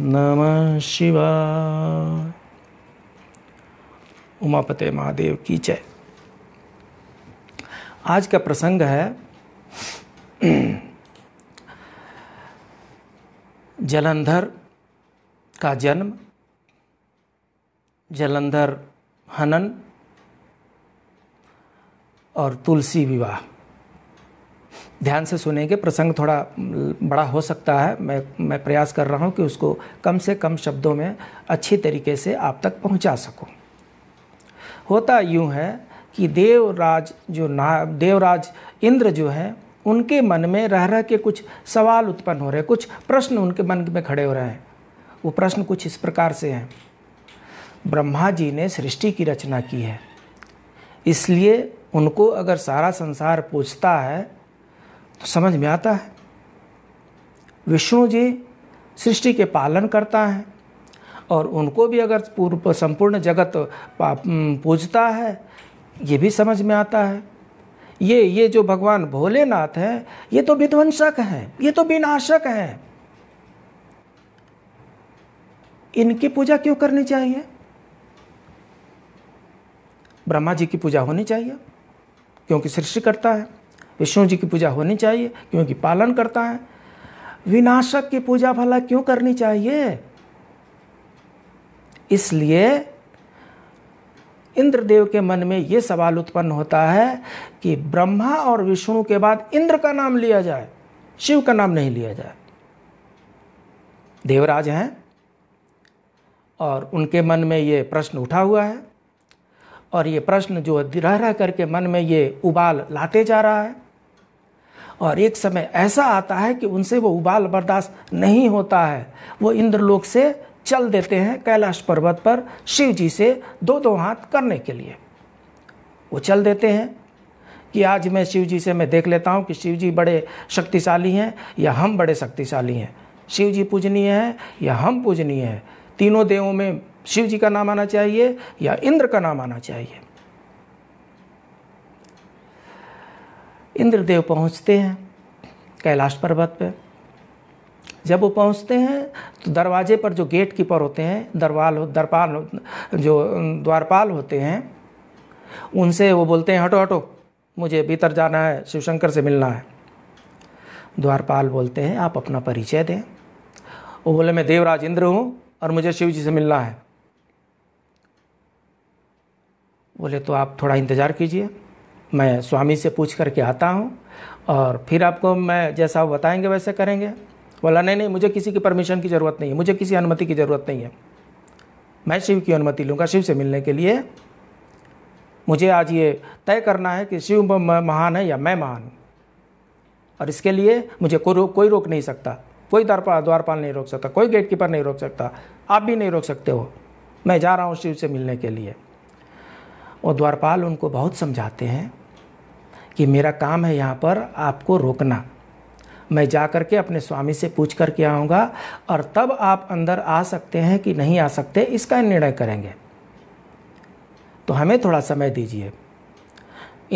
नम शिवाय उमापते महादेव की जय आज का प्रसंग है जलंधर का जन्म जलंधर हनन और तुलसी विवाह ध्यान से सुनेंगे प्रसंग थोड़ा बड़ा हो सकता है मैं मैं प्रयास कर रहा हूँ कि उसको कम से कम शब्दों में अच्छी तरीके से आप तक पहुँचा सकूँ होता यूँ है कि देवराज जो ना देवराज इंद्र जो है उनके मन में रह रह के कुछ सवाल उत्पन्न हो रहे हैं कुछ प्रश्न उनके मन में खड़े हो रहे हैं वो प्रश्न कुछ इस प्रकार से हैं ब्रह्मा जी ने सृष्टि की रचना की है इसलिए उनको अगर सारा संसार पूछता है तो समझ में आता है विष्णु जी सृष्टि के पालन करता है और उनको भी अगर पूर्व संपूर्ण जगत पूजता है ये भी समझ में आता है ये ये जो भगवान भोलेनाथ है ये तो विध्वंसक हैं ये तो विनाशक हैं इनकी पूजा क्यों करनी चाहिए ब्रह्मा जी की पूजा होनी चाहिए क्योंकि सृष्टि करता है विष्णु जी की पूजा होनी चाहिए क्योंकि पालन करता है विनाशक की पूजा भला क्यों करनी चाहिए इसलिए इंद्रदेव के मन में यह सवाल उत्पन्न होता है कि ब्रह्मा और विष्णु के बाद इंद्र का नाम लिया जाए शिव का नाम नहीं लिया जाए देवराज हैं और उनके मन में ये प्रश्न उठा हुआ है और ये प्रश्न जो रह रह करके मन में ये उबाल लाते जा रहा है और एक समय ऐसा आता है कि उनसे वो उबाल बर्दाश्त नहीं होता है वो इंद्रलोक से चल देते हैं कैलाश पर्वत पर शिव जी से दो दो हाथ करने के लिए वो चल देते हैं कि आज मैं शिव जी से मैं देख लेता हूँ कि शिव जी बड़े शक्तिशाली हैं या हम बड़े शक्तिशाली हैं शिव जी पूजनीय हैं या हम पूजनीय हैं तीनों देवों में शिव जी का नाम आना चाहिए या इंद्र का नाम आना चाहिए इंद्रदेव पहुंचते हैं कैलाश पर्वत पे जब वो पहुंचते हैं तो दरवाजे पर जो गेट कीपर होते हैं दरवाल दरपाल जो द्वारपाल होते हैं उनसे वो बोलते हैं हटो हटो मुझे भीतर जाना है शिवशंकर से मिलना है द्वारपाल बोलते हैं आप अपना परिचय दें वो बोले मैं देवराज इंद्र हूँ और मुझे शिव जी से मिलना है बोले तो आप थोड़ा इंतज़ार कीजिए मैं स्वामी से पूछ करके आता हूँ और फिर आपको मैं जैसा आप बताएंगे वैसे करेंगे बोला नहीं नहीं मुझे किसी की परमिशन की ज़रूरत नहीं है मुझे किसी अनुमति की ज़रूरत नहीं है मैं शिव की अनुमति लूँगा शिव से मिलने के लिए मुझे आज ये तय करना है कि शिव महान है या मैं महान हूँ और इसके लिए मुझे को रोक कोई रोक नहीं सकता कोई द्वारपा द्वारपाल नहीं रोक सकता कोई गेटकीपर नहीं रोक सकता आप भी नहीं रोक सकते हो मैं जा रहा हूँ शिव से मिलने के लिए और द्वारपाल उनको बहुत समझाते हैं कि मेरा काम है यहाँ पर आपको रोकना मैं जा कर के अपने स्वामी से पूछ करके आऊँगा और तब आप अंदर आ सकते हैं कि नहीं आ सकते इसका निर्णय करेंगे तो हमें थोड़ा समय दीजिए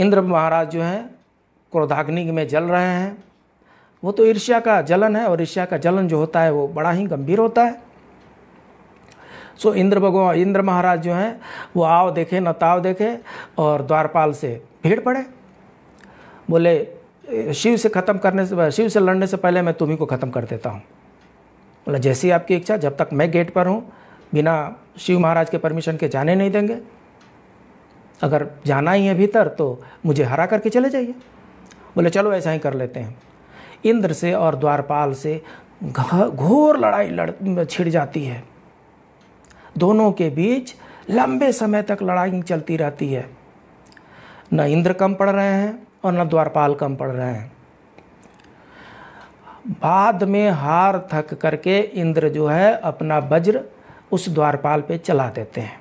इंद्र महाराज जो हैं क्रोधाग्नि में जल रहे हैं वो तो ईर्ष्या का जलन है और ईर्ष्या का जलन जो होता है वो बड़ा ही गंभीर होता है सो इंद्र भगवान इंद्र महाराज जो हैं वो आओ देखे न ताव देखे और द्वारपाल से भीड़ पड़े बोले शिव से ख़त्म करने से शिव से लड़ने से पहले मैं तुम्ही को ख़त्म कर देता हूँ बोला जैसी आपकी इच्छा जब तक मैं गेट पर हूँ बिना शिव महाराज के परमिशन के जाने नहीं देंगे अगर जाना ही है भीतर तो मुझे हरा करके चले जाइए बोले चलो ऐसा ही कर लेते हैं इंद्र से और द्वारपाल से घोर लड़ाई लड़ छिड़ जाती है दोनों के बीच लंबे समय तक लड़ाई चलती रहती है न इंद्र कम पड़ रहे हैं और न द्वारपाल कम पड़ रहे हैं बाद में हार थक करके इंद्र जो है अपना वज्र उस द्वारपाल पे चला देते हैं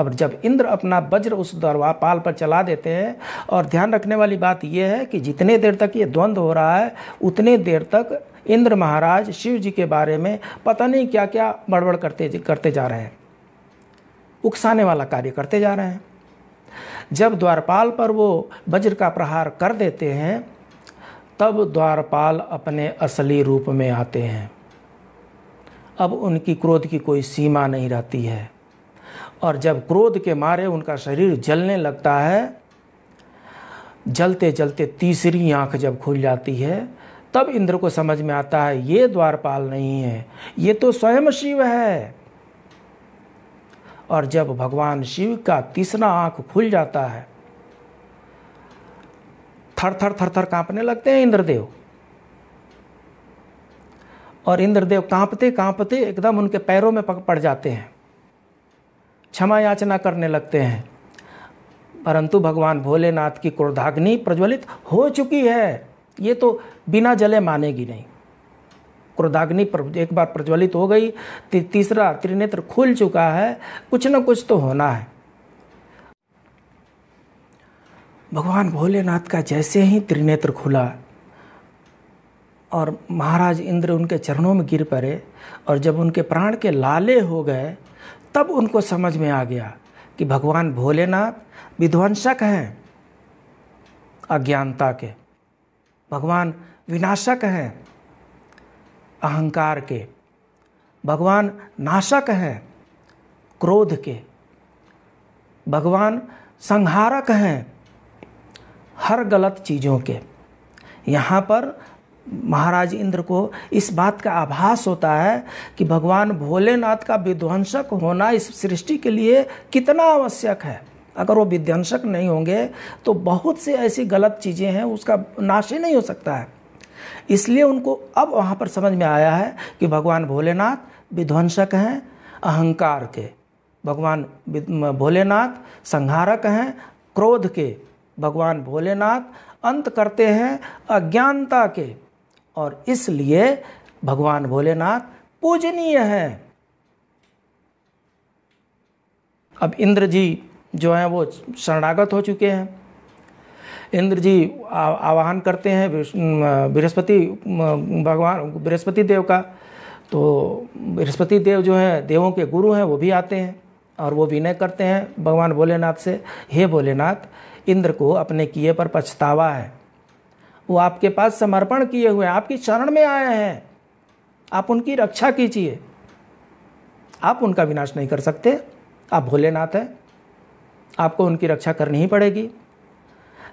अब जब इंद्र अपना वज्र उस द्वारपाल पर चला देते हैं और ध्यान रखने वाली बात यह है कि जितने देर तक ये द्वंद्व हो रहा है उतने देर तक इंद्र महाराज शिव जी के बारे में पता नहीं क्या क्या बड़बड़ करते करते जा रहे हैं उकसाने वाला कार्य करते जा रहे हैं जब द्वारपाल पर वो वज्र का प्रहार कर देते हैं तब द्वारपाल अपने असली रूप में आते हैं अब उनकी क्रोध की कोई सीमा नहीं रहती है और जब क्रोध के मारे उनका शरीर जलने लगता है जलते जलते तीसरी आंख जब खुल जाती है तब इंद्र को समझ में आता है ये द्वारपाल नहीं है ये तो स्वयं शिव है और जब भगवान शिव का तीसरा आंख खुल जाता है थर थर थर थर कांपने लगते हैं इंद्रदेव और इंद्रदेव कांपते कांपते एकदम उनके पैरों में पड़ जाते हैं क्षमा याचना करने लगते हैं परंतु भगवान भोलेनाथ की क्रोधाग्नि प्रज्वलित हो चुकी है ये तो बिना जले मानेगी नहीं क्रोधाग्नि एक बार प्रज्वलित हो गई ती, तीसरा त्रिनेत्र खुल चुका है कुछ ना कुछ तो होना है भगवान भोलेनाथ का जैसे ही त्रिनेत्र खुला और महाराज इंद्र उनके चरणों में गिर पड़े और जब उनके प्राण के लाले हो गए तब उनको समझ में आ गया कि भगवान भोलेनाथ विध्वंसक हैं अज्ञानता के भगवान विनाशक हैं अहंकार के भगवान नाशक हैं क्रोध के भगवान संहारक हैं हर गलत चीज़ों के यहाँ पर महाराज इंद्र को इस बात का आभास होता है कि भगवान भोलेनाथ का विध्वंसक होना इस सृष्टि के लिए कितना आवश्यक है अगर वो विध्वंसक नहीं होंगे तो बहुत से ऐसी गलत चीज़ें हैं उसका नाश ही नहीं हो सकता है इसलिए उनको अब वहाँ पर समझ में आया है कि भगवान भोलेनाथ विध्वंसक हैं अहंकार के भगवान भोलेनाथ संहारक हैं क्रोध के भगवान भोलेनाथ अंत करते हैं अज्ञानता के और इसलिए भगवान भोलेनाथ पूजनीय हैं अब इंद्र जी जो हैं वो शरणागत हो चुके हैं इंद्र जी आवाहन करते हैं बृहस्पति भगवान बृहस्पति देव का तो बृहस्पति देव जो हैं देवों के गुरु हैं वो भी आते हैं और वो विनय करते हैं भगवान भोलेनाथ से हे भोलेनाथ इंद्र को अपने किए पर पछतावा है वो आपके पास समर्पण किए हुए हैं आपकी शरण में आए हैं आप उनकी रक्षा कीजिए आप उनका विनाश नहीं कर सकते आप भोलेनाथ हैं आपको उनकी रक्षा करनी ही पड़ेगी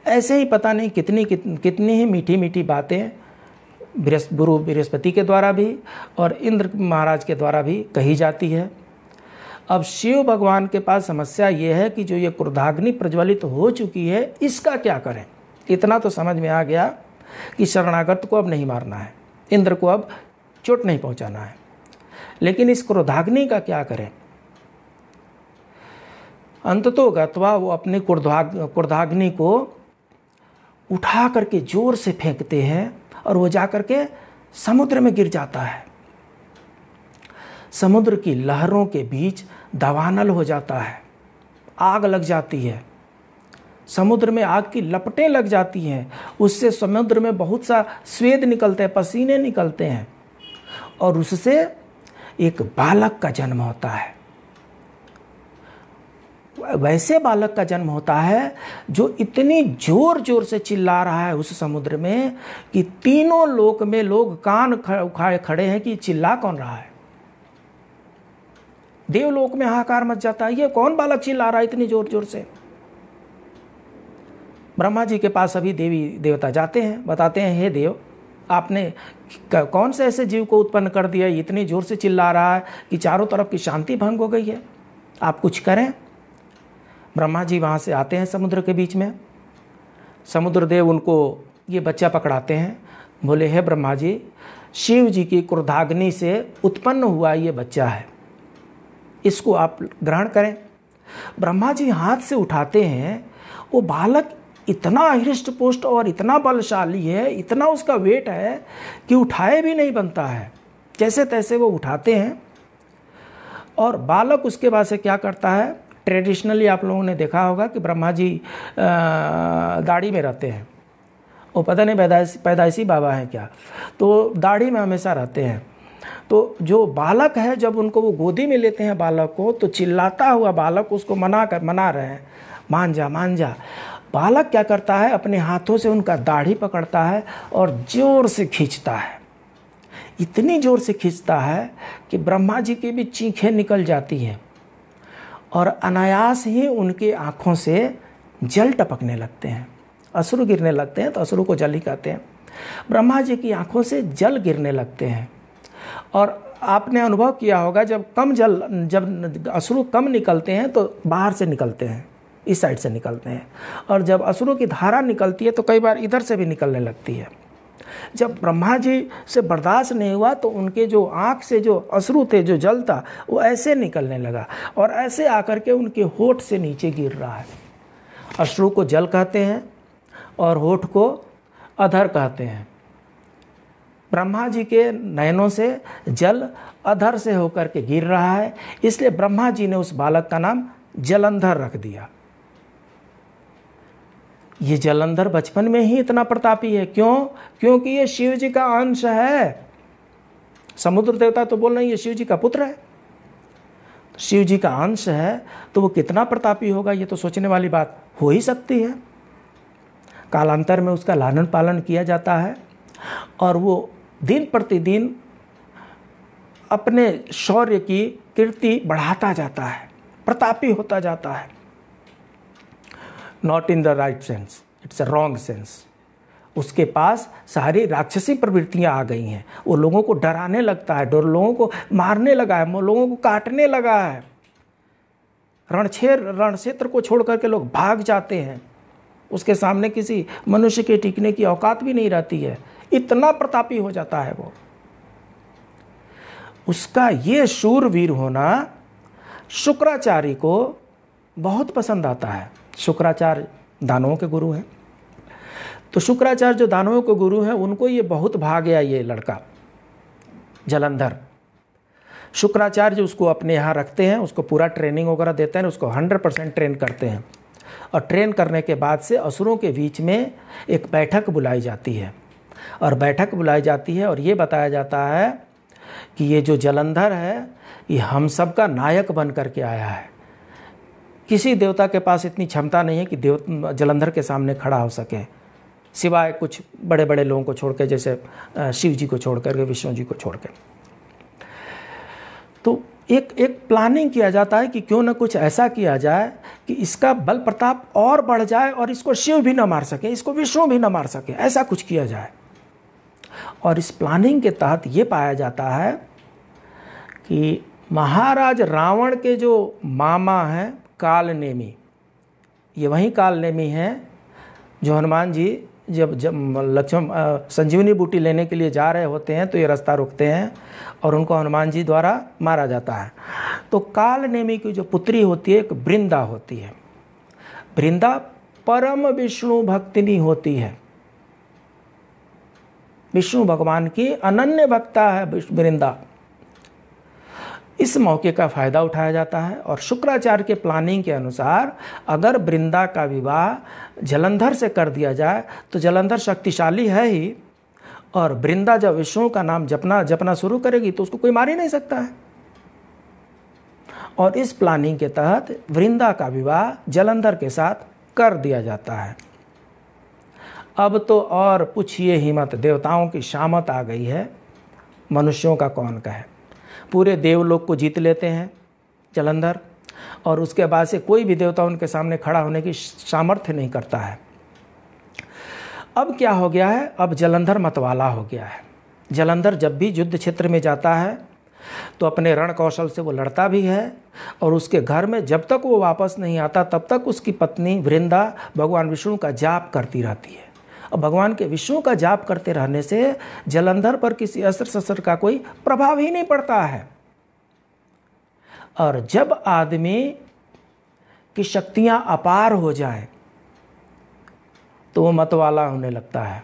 ऐसे ही पता नहीं कितनी कितनी ही मीठी मीठी बातें बृहस्प गुरु बृहस्पति के द्वारा भी और इंद्र महाराज के द्वारा भी कही जाती है अब शिव भगवान के पास समस्या ये है कि जो ये क्रोधाग्नि प्रज्वलित हो चुकी है इसका क्या करें इतना तो समझ में आ गया कि शरणागत को अब नहीं मारना है इंद्र को अब चोट नहीं पहुंचाना है लेकिन इस क्रोधाग्नि का क्या करें अंततो गत्वा वो अपने कुर्धाग कुर्धाग्नि को उठा करके जोर से फेंकते हैं और वो जा करके समुद्र में गिर जाता है समुद्र की लहरों के बीच दवानल हो जाता है आग लग जाती है समुद्र में आग की लपटें लग जाती हैं उससे समुद्र में बहुत सा स्वेद निकलते हैं पसीने निकलते हैं और उससे एक बालक का जन्म होता है वैसे बालक का जन्म होता है जो इतनी जोर जोर से चिल्ला रहा है उस समुद्र में कि तीनों लोक में लोग कान उखाड़े खड़े हैं कि चिल्ला कौन रहा है देवलोक में हाहाकार मच जाता है ये कौन बालक चिल्ला रहा है इतनी जोर जोर से ब्रह्मा जी के पास अभी देवी देवता जाते हैं बताते हैं हे देव आपने कौन से ऐसे जीव को उत्पन्न कर दिया इतनी जोर से चिल्ला रहा है कि चारों तरफ की शांति भंग हो गई है आप कुछ करें ब्रह्मा जी वहाँ से आते हैं समुद्र के बीच में समुद्र देव उनको ये बच्चा पकड़ाते हैं बोले है ब्रह्मा जी शिव जी की क्रोधाग्नि से उत्पन्न हुआ ये बच्चा है इसको आप ग्रहण करें ब्रह्मा जी हाथ से उठाते हैं वो बालक इतना हृष्ट पुष्ट और इतना बलशाली है इतना उसका वेट है कि उठाए भी नहीं बनता है जैसे तैसे वो उठाते हैं और बालक उसके बाद से क्या करता है ट्रेडिशनली आप लोगों ने देखा होगा कि ब्रह्मा जी दाढ़ी में रहते हैं वो पता नहीं पैदाइशी पैदाइशी बाबा हैं क्या तो दाढ़ी में हमेशा रहते हैं तो जो बालक है जब उनको वो गोदी में लेते हैं बालक को तो चिल्लाता हुआ बालक उसको मना कर मना रहे हैं मान जा मान जा बालक क्या करता है अपने हाथों से उनका दाढ़ी पकड़ता है और ज़ोर से खींचता है इतनी ज़ोर से खींचता है कि ब्रह्मा जी की भी चीखें निकल जाती हैं और अनायास ही उनकी आँखों से जल टपकने लगते हैं अश्रु गिरने लगते हैं तो असुर को जल ही कहते हैं ब्रह्मा जी की आँखों से जल गिरने लगते हैं और आपने अनुभव किया होगा जब कम जल जब अश्रु कम निकलते हैं तो बाहर से निकलते हैं इस साइड से निकलते हैं और जब असुरु की धारा निकलती है तो कई बार इधर से भी निकलने लगती है जब ब्रह्मा जी से बर्दाश्त नहीं हुआ तो उनके जो आँख से जो अश्रु थे जो जल था वो ऐसे निकलने लगा और ऐसे आकर के उनके होठ से नीचे गिर रहा है अश्रु को जल कहते हैं और होठ को अधर कहते हैं ब्रह्मा जी के नयनों से जल अधर से होकर के गिर रहा है इसलिए ब्रह्मा जी ने उस बालक का नाम जलंधर रख दिया ये जलंधर बचपन में ही इतना प्रतापी है क्यों क्योंकि ये शिव जी का अंश है समुद्र देवता तो बोल रहे हैं ये शिव जी का पुत्र है तो शिव जी का अंश है तो वो कितना प्रतापी होगा ये तो सोचने वाली बात हो ही सकती है कालांतर में उसका लालन पालन किया जाता है और वो दिन प्रतिदिन अपने शौर्य की कीर्ति बढ़ाता जाता है प्रतापी होता जाता है not in the right sense it's a wrong sense उसके पास सारी राक्षसी प्रवृत्तियां आ गई हैं वो लोगों को डराने लगता है डर लोगों को मारने लगा है लोगों को काटने लगा है रणक्षेत्र रणक्षेत्र को छोड़ करके लोग भाग जाते हैं उसके सामने किसी मनुष्य के टिकने की औकात भी नहीं रहती है इतना प्रतापी हो जाता है वो उसका ये शूरवीर होना शुक्राचार्य को बहुत पसंद आता है शुक्राचार्य दानवों के गुरु हैं तो शुक्राचार्य जो दानवों के गुरु हैं उनको ये बहुत भाग गया ये लड़का जलंधर शुक्राचार्य उसको अपने यहाँ रखते हैं उसको पूरा ट्रेनिंग वगैरह देते हैं उसको हंड्रेड परसेंट ट्रेन करते हैं और ट्रेन करने के बाद से असुरों के बीच में एक बैठक बुलाई जाती है और बैठक बुलाई जाती है और ये बताया जाता है कि ये जो जलंधर है ये हम सब का नायक बन कर के आया है किसी देवता के पास इतनी क्षमता नहीं है कि देव जलंधर के सामने खड़ा हो सके सिवाय कुछ बड़े बड़े लोगों को छोड़ जैसे शिव जी को छोड़ के विष्णु जी को छोड़ कर तो एक एक प्लानिंग किया जाता है कि क्यों ना कुछ ऐसा किया जाए कि इसका बल प्रताप और बढ़ जाए और इसको शिव भी ना मार सके इसको विष्णु भी ना मार सके ऐसा कुछ किया जाए और इस प्लानिंग के तहत ये पाया जाता है कि महाराज रावण के जो मामा हैं कालनेमी ये वही कालनेमी है जो हनुमान जी जब जब लक्ष्मण संजीवनी बूटी लेने के लिए जा रहे होते हैं तो ये रास्ता रुकते हैं और उनको हनुमान जी द्वारा मारा जाता है तो कालनेमी की जो पुत्री होती है एक वृंदा होती है वृंदा परम विष्णु भक्तिनी होती है विष्णु भगवान की अनन्य भक्ता है वृंदा इस मौके का फ़ायदा उठाया जाता है और शुक्राचार्य के प्लानिंग के अनुसार अगर वृंदा का विवाह जलंधर से कर दिया जाए तो जलंधर शक्तिशाली है ही और वृंदा जब विष्णु का नाम जपना जपना शुरू करेगी तो उसको कोई मार ही नहीं सकता है और इस प्लानिंग के तहत वृंदा का विवाह जलंधर के साथ कर दिया जाता है अब तो और पूछिए हिम्मत देवताओं की शामत आ गई है मनुष्यों का कौन कहे पूरे देवलोक को जीत लेते हैं जलंधर और उसके बाद से कोई भी देवता उनके सामने खड़ा होने की सामर्थ्य नहीं करता है अब क्या हो गया है अब जलंधर मतवाला हो गया है जलंधर जब भी युद्ध क्षेत्र में जाता है तो अपने रण कौशल से वो लड़ता भी है और उसके घर में जब तक वो वापस नहीं आता तब तक उसकी पत्नी वृंदा भगवान विष्णु का जाप करती रहती है भगवान के विष्णु का जाप करते रहने से जलंधर पर किसी अस्त्र शस्त्र का कोई प्रभाव ही नहीं पड़ता है और जब आदमी की शक्तियां अपार हो जाए तो वो मतवाला होने लगता है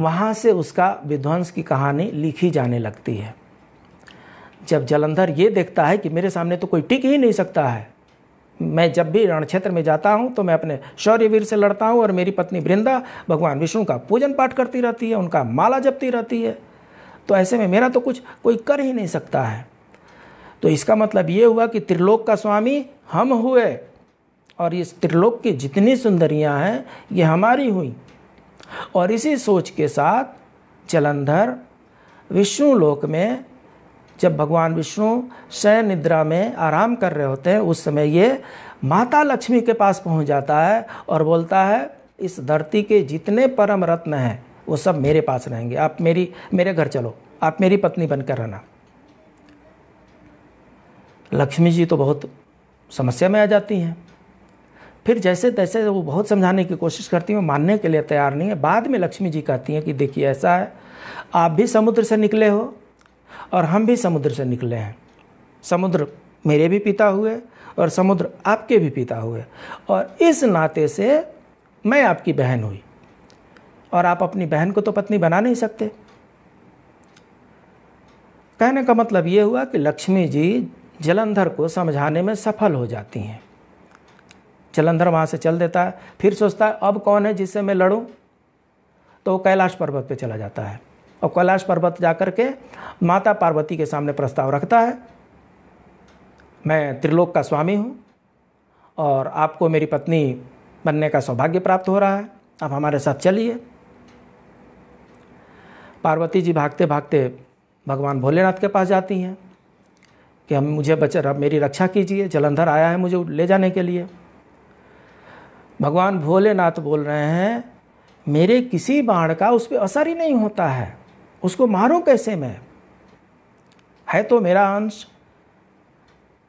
वहां से उसका विध्वंस की कहानी लिखी जाने लगती है जब जलंधर ये देखता है कि मेरे सामने तो कोई टिक ही नहीं सकता है मैं जब भी रण क्षेत्र में जाता हूँ तो मैं अपने शौर्यवीर से लड़ता हूँ और मेरी पत्नी वृंदा भगवान विष्णु का पूजन पाठ करती रहती है उनका माला जपती रहती है तो ऐसे में मेरा तो कुछ कोई कर ही नहीं सकता है तो इसका मतलब ये हुआ कि त्रिलोक का स्वामी हम हुए और इस त्रिलोक की जितनी सुंदरियाँ हैं ये हमारी हुई और इसी सोच के साथ जलंधर विष्णुलोक में जब भगवान विष्णु शयन निद्रा में आराम कर रहे होते हैं उस समय ये माता लक्ष्मी के पास पहुंच जाता है और बोलता है इस धरती के जितने परम रत्न हैं वो सब मेरे पास रहेंगे आप मेरी मेरे घर चलो आप मेरी पत्नी बनकर रहना लक्ष्मी जी तो बहुत समस्या में आ जाती हैं फिर जैसे तैसे वो बहुत समझाने की कोशिश करती हैं मानने के लिए तैयार नहीं है बाद में लक्ष्मी जी कहती हैं कि देखिए ऐसा है आप भी समुद्र से निकले हो और हम भी समुद्र से निकले हैं समुद्र मेरे भी पिता हुए और समुद्र आपके भी पिता हुए और इस नाते से मैं आपकी बहन हुई और आप अपनी बहन को तो पत्नी बना नहीं सकते कहने का मतलब ये हुआ कि लक्ष्मी जी जलंधर को समझाने में सफल हो जाती हैं जलंधर वहाँ से चल देता है फिर सोचता है अब कौन है जिससे मैं लड़ूं तो कैलाश पर्वत पे चला जाता है और कैलाश पर्वत जाकर के माता पार्वती के सामने प्रस्ताव रखता है मैं त्रिलोक का स्वामी हूँ और आपको मेरी पत्नी बनने का सौभाग्य प्राप्त हो रहा है आप हमारे साथ चलिए पार्वती जी भागते भागते भगवान भोलेनाथ के पास जाती हैं कि हम मुझे बच मेरी रक्षा कीजिए जलंधर आया है मुझे ले जाने के लिए भगवान भोलेनाथ बोल रहे हैं मेरे किसी बाण का उस पर असर ही नहीं होता है उसको मारूं कैसे मैं है तो मेरा अंश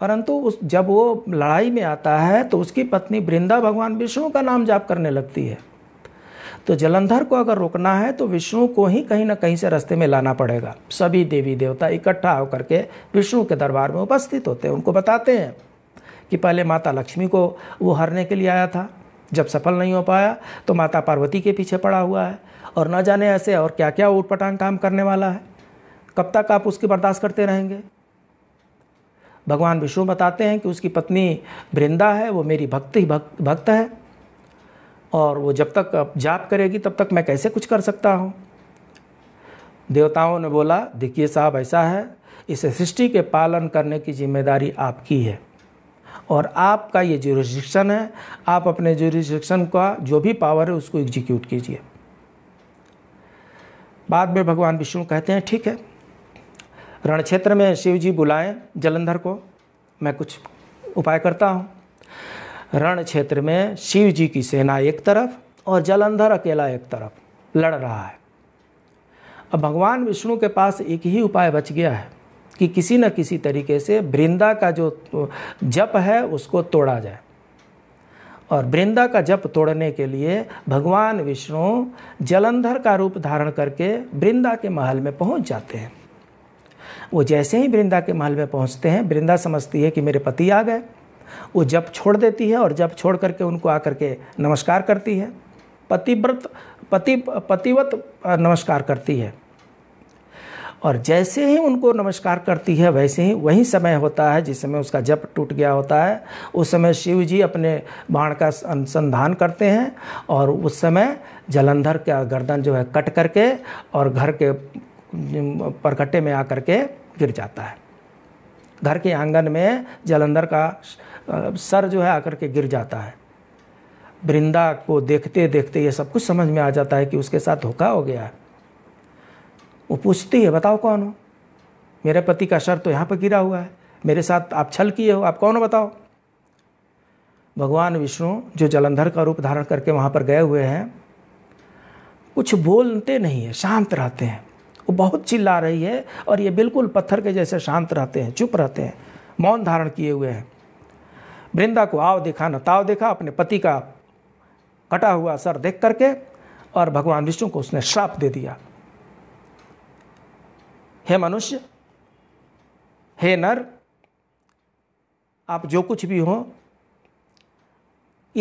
परंतु उस जब वो लड़ाई में आता है तो उसकी पत्नी वृंदा भगवान विष्णु का नाम जाप करने लगती है तो जलंधर को अगर रोकना है तो विष्णु को ही कहीं ना कहीं से रास्ते में लाना पड़ेगा सभी देवी देवता इकट्ठा होकर के विष्णु के दरबार में उपस्थित होते हैं उनको बताते हैं कि पहले माता लक्ष्मी को वो हरने के लिए आया था जब सफल नहीं हो पाया तो माता पार्वती के पीछे पड़ा हुआ है और न जाने ऐसे और क्या क्या उटपटांग काम करने वाला है कब तक आप उसकी बर्दाश्त करते रहेंगे भगवान विष्णु बताते हैं कि उसकी पत्नी वृंदा है वो मेरी भक्त ही भक्त भक्त है और वो जब तक जाप करेगी तब तक मैं कैसे कुछ कर सकता हूँ देवताओं ने बोला देखिए साहब ऐसा है इस सृष्टि के पालन करने की जिम्मेदारी आपकी है और आपका ये रिस्ट्रिक्शन है आप अपने रिस्ट्रिक्शन का जो भी पावर है उसको एग्जीक्यूट कीजिए बाद में भगवान विष्णु कहते हैं ठीक है रण क्षेत्र में शिव जी बुलाएं जलंधर को मैं कुछ उपाय करता हूँ रण क्षेत्र में शिव जी की सेना एक तरफ और जलंधर अकेला एक तरफ लड़ रहा है अब भगवान विष्णु के पास एक ही उपाय बच गया है कि किसी न किसी तरीके से वृंदा का जो जप है उसको तोड़ा जाए और वृंदा का जप तोड़ने के लिए भगवान विष्णु जलंधर का रूप धारण करके वृंदा के महल में पहुंच जाते हैं वो जैसे ही वृंदा के महल में पहुंचते हैं वृंदा समझती है कि मेरे पति आ गए वो जप छोड़ देती है और जप छोड़ करके उनको आकर के नमस्कार करती है पतिव्रत पति पतिवत नमस्कार करती है और जैसे ही उनको नमस्कार करती है वैसे ही वही समय होता है जिस समय उसका जप टूट गया होता है उस समय शिव जी अपने बाण का अनुसंधान करते हैं और उस समय जलंधर का गर्दन जो है कट करके और घर के परकट्टे में आकर के गिर जाता है घर के आंगन में जलंधर का सर जो है आकर के गिर जाता है वृंदा को देखते देखते ये सब कुछ समझ में आ जाता है कि उसके साथ धोखा हो गया है वो पूछती है बताओ कौन हो मेरे पति का सर तो यहाँ पर गिरा हुआ है मेरे साथ आप छल किए हो आप कौन हो बताओ भगवान विष्णु जो जलंधर का रूप धारण करके वहाँ पर गए हुए हैं कुछ बोलते नहीं है शांत रहते हैं वो बहुत चिल्ला रही है और ये बिल्कुल पत्थर के जैसे शांत रहते हैं चुप रहते हैं मौन धारण किए हुए हैं वृंदा को आओ देखा न ताव देखा अपने पति का कटा हुआ सर देख करके और भगवान विष्णु को उसने श्राप दे दिया हे मनुष्य हे नर आप जो कुछ भी हो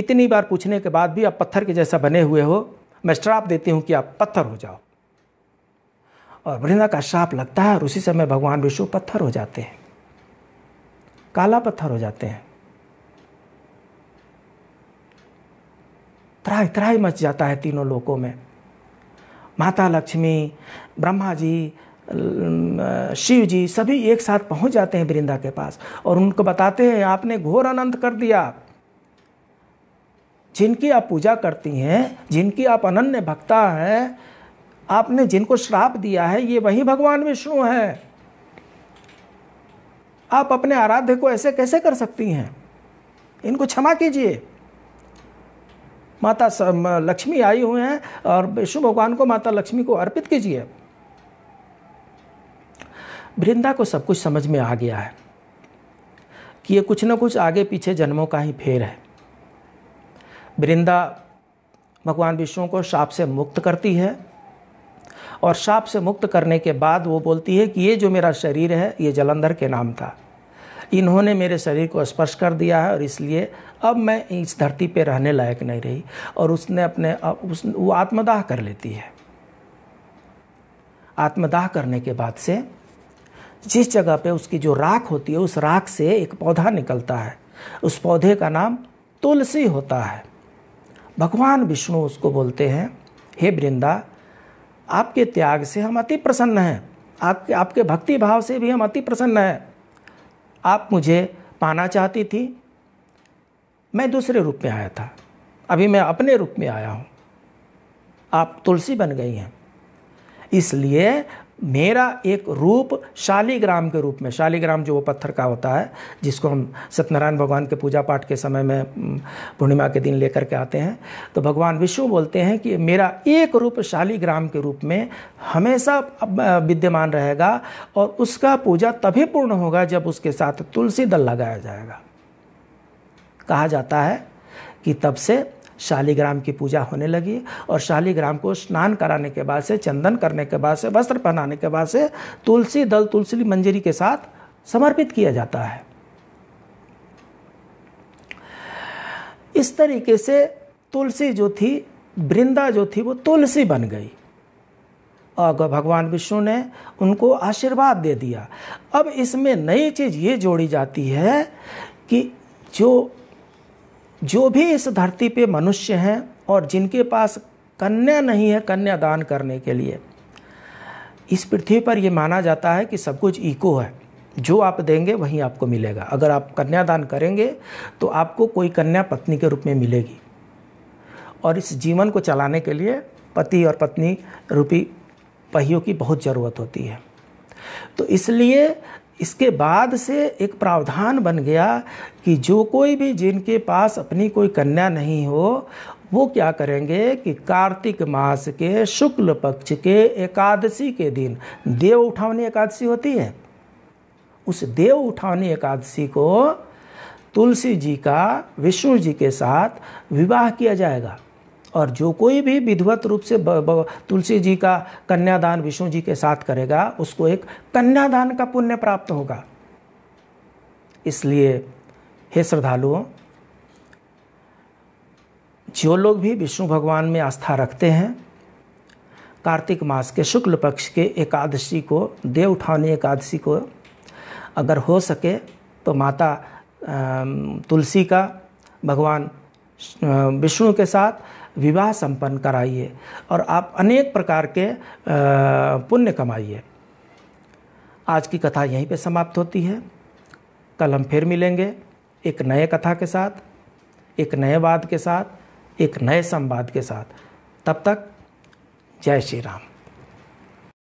इतनी बार पूछने के बाद भी आप पत्थर के जैसा बने हुए हो मैं श्राप देती हूँ कि आप पत्थर हो जाओ और वृंदा का श्राप लगता है और उसी समय भगवान विष्णु पत्थर हो जाते हैं काला पत्थर हो जाते हैं त्राही त्राय मच जाता है तीनों लोकों में माता लक्ष्मी ब्रह्मा जी शिव जी सभी एक साथ पहुंच जाते हैं वृंदा के पास और उनको बताते हैं आपने घोर अनंत कर दिया जिनकी आप पूजा करती हैं जिनकी आप अनन्य भक्ता हैं आपने जिनको श्राप दिया है ये वही भगवान विष्णु हैं आप अपने आराध्य को ऐसे कैसे कर सकती हैं इनको क्षमा कीजिए माता लक्ष्मी आई हुए हैं और विष्णु भगवान को माता लक्ष्मी को अर्पित कीजिए वृंदा को सब कुछ समझ में आ गया है कि ये कुछ ना कुछ आगे पीछे जन्मों का ही फेर है वृंदा भगवान विष्णु को शाप से मुक्त करती है और शाप से मुक्त करने के बाद वो बोलती है कि ये जो मेरा शरीर है ये जलंधर के नाम था इन्होंने मेरे शरीर को स्पर्श कर दिया है और इसलिए अब मैं इस धरती पे रहने लायक नहीं रही और उसने अपने उस वो आत्मदाह कर लेती है आत्मदाह करने के बाद से जिस जगह पे उसकी जो राख होती है उस राख से एक पौधा निकलता है उस पौधे का नाम तुलसी होता है भगवान विष्णु उसको बोलते हैं हे वृंदा आपके त्याग से हम अति प्रसन्न हैं आपके आपके भक्ति भाव से भी हम अति प्रसन्न हैं आप मुझे पाना चाहती थी मैं दूसरे रूप में आया था अभी मैं अपने रूप में आया हूँ आप तुलसी बन गई हैं इसलिए मेरा एक रूप शालीग्राम के रूप में शालीग्राम जो वो पत्थर का होता है जिसको हम सत्यनारायण भगवान के पूजा पाठ के समय में पूर्णिमा के दिन लेकर के आते हैं तो भगवान विष्णु बोलते हैं कि मेरा एक रूप शालीग्राम के रूप में हमेशा विद्यमान रहेगा और उसका पूजा तभी पूर्ण होगा जब उसके साथ तुलसी दल लगाया जाएगा कहा जाता है कि तब से शालीग्राम की पूजा होने लगी और शालीग्राम को स्नान कराने के बाद से चंदन करने के बाद से वस्त्र पहनाने के बाद से तुलसी दल तुलसी मंजरी के साथ समर्पित किया जाता है इस तरीके से तुलसी जो थी वृंदा जो थी वो तुलसी बन गई और भगवान विष्णु ने उनको आशीर्वाद दे दिया अब इसमें नई चीज़ ये जोड़ी जाती है कि जो जो भी इस धरती पे मनुष्य हैं और जिनके पास कन्या नहीं है कन्या दान करने के लिए इस पृथ्वी पर यह माना जाता है कि सब कुछ इको है जो आप देंगे वहीं आपको मिलेगा अगर आप कन्यादान करेंगे तो आपको कोई कन्या पत्नी के रूप में मिलेगी और इस जीवन को चलाने के लिए पति और पत्नी रूपी पहियों की बहुत ज़रूरत होती है तो इसलिए इसके बाद से एक प्रावधान बन गया कि जो कोई भी जिनके पास अपनी कोई कन्या नहीं हो वो क्या करेंगे कि कार्तिक मास के शुक्ल पक्ष के एकादशी के दिन देव उठावनी एकादशी होती है उस देव उठावनी एकादशी को तुलसी जी का विष्णु जी के साथ विवाह किया जाएगा और जो कोई भी विधिवत रूप से तुलसी जी का कन्यादान विष्णु जी के साथ करेगा उसको एक कन्यादान का पुण्य प्राप्त होगा इसलिए हे श्रद्धालुओं जो लोग भी विष्णु भगवान में आस्था रखते हैं कार्तिक मास के शुक्ल पक्ष के एकादशी को देव उठाने एकादशी को अगर हो सके तो माता तुलसी का भगवान विष्णु के साथ विवाह संपन्न कराइए और आप अनेक प्रकार के पुण्य कमाइए आज की कथा यहीं पे समाप्त होती है कल हम फिर मिलेंगे एक नए कथा के साथ एक नए वाद के साथ एक नए संवाद के साथ तब तक जय श्री राम